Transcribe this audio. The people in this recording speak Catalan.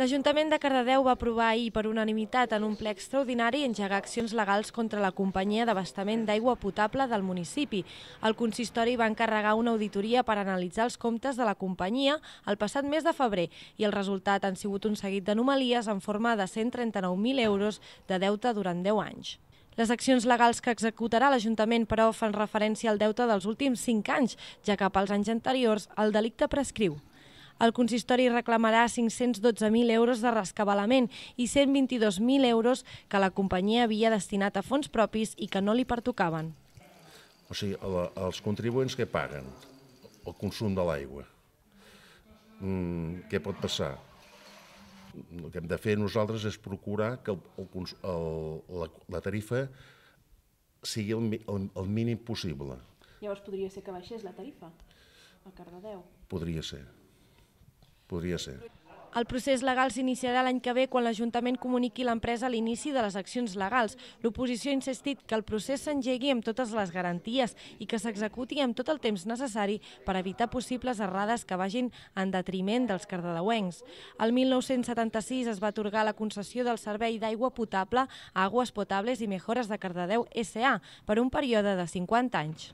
L'Ajuntament de Cardedeu va aprovar ahir per unanimitat en un ple extraordinari engegar accions legals contra la companyia d'abastament d'aigua potable del municipi. El consistori va encarregar una auditoria per analitzar els comptes de la companyia el passat mes de febrer i el resultat han sigut un seguit d'anomalies en forma de 139.000 euros de deute durant 10 anys. Les accions legals que executarà l'Ajuntament, però, fan referència al deute dels últims 5 anys, ja que pels anys anteriors el delicte prescriu. El consistori reclamarà 512.000 euros de rescabalament i 122.000 euros que la companyia havia destinat a fons propis i que no li pertocaven. O sigui, els contribuents que paguen el consum de l'aigua, mm, què pot passar? El que hem de fer nosaltres és procurar que el, el, la, la tarifa sigui el, el, el mínim possible. Llavors podria ser que baixés la tarifa a Cardedeu? Podria ser podria ser. El procés legal s'iniciarà l'any que ve quan l'Ajuntament comuniqui l'empresa l'inici de les accions legals. L'oposició ha insistit que el procés s'engegui amb totes les garanties i que s'executi amb tot el temps necessari per evitar possibles errades que vagin en detriment dels cardedeuencs. El 1976 es va atorgar la concessió del Servei d'Aigua Potable, Aguas Potables i Mejores de Cardedeu S.A. per un període de 50 anys.